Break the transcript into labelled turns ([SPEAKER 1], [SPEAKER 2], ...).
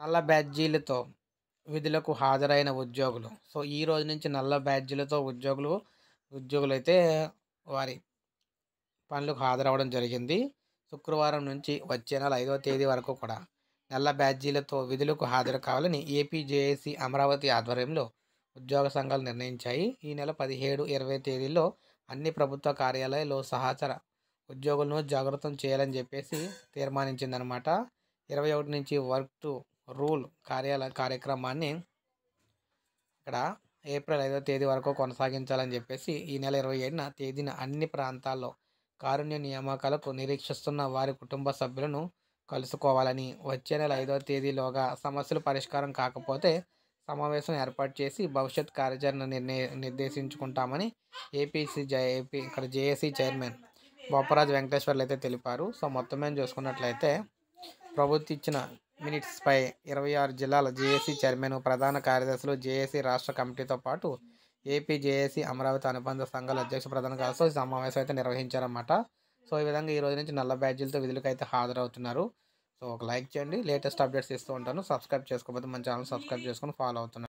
[SPEAKER 1] నల్ల బ్యాడ్జీలతో విధులకు హాజరైన ఉద్యోగులు సో ఈ రోజు నుంచి నల్ల బ్యాడ్జీలతో ఉద్యోగులు ఉద్యోగులు అయితే వారి పనులకు హాజరవ్వడం జరిగింది శుక్రవారం నుంచి వచ్చే నెల ఐదవ తేదీ వరకు కూడా నల్ల బ్యాడ్జీలతో విధులకు హాజరు కావాలని ఏపీజేఏసీ అమరావతి ఆధ్వర్యంలో ఉద్యోగ సంఘాలు నిర్ణయించాయి ఈ నెల పదిహేడు ఇరవై తేదీలో అన్ని ప్రభుత్వ కార్యాలయాల్లో సహచర ఉద్యోగులను జాగృతం చేయాలని చెప్పేసి తీర్మానించిందనమాట ఇరవై ఒకటి నుంచి వర్క్ టు రూల్ కార్యాలయ కార్యక్రమాన్ని ఇక్కడ ఏప్రిల్ ఐదో తేదీ వరకు కొనసాగించాలని చెప్పేసి ఈ నెల ఇరవై ఏడున తేదీన అన్ని ప్రాంతాల్లో కారుణ్య నియామకాలకు నిరీక్షిస్తున్న వారి కుటుంబ సభ్యులను కలుసుకోవాలని వచ్చే నెల ఐదో తేదీలోగా సమస్యలు పరిష్కారం కాకపోతే సమావేశం ఏర్పాటు చేసి భవిష్యత్ కార్యాచరణ నిర్ణయ నిర్దేశించుకుంటామని ఏపీసీ జ ఏపీ ఇక్కడ జేఏసీ చైర్మన్ బొప్పరాజు వెంకటేశ్వర్లు అయితే తెలిపారు సో మొత్తం మేము చూసుకున్నట్లయితే ప్రభుత్వం ఇచ్చిన మినిట్స్పై ఇరవై ఆరు జిల్లాల జేఏసీ చైర్మన్ ప్రధాన కార్యదర్శులు జేఏసీ రాష్ట్ర కమిటీతో పాటు ఏపీ జేఏసీ అమరావతి అనుబంధ సంఘాల అధ్యక్ష ప్రధాన కార్యదర్శులు సమావేశం అయితే నిర్వహించారన్నమాట సో ఈ విధంగా ఈ రోజు నుంచి నల్ల బ్యాడ్జీలతో విధులకు అయితే హాజరవుతున్నారు సో ఒక లైక్ చేయండి లేటెస్ట్ అప్డేట్స్ ఇస్తూ ఉంటాను సబ్స్క్రైబ్ చేసుకోకపోతే మన ఛానల్ సబ్స్క్రైబ్ చేసుకొని ఫాలో అవుతున్నారు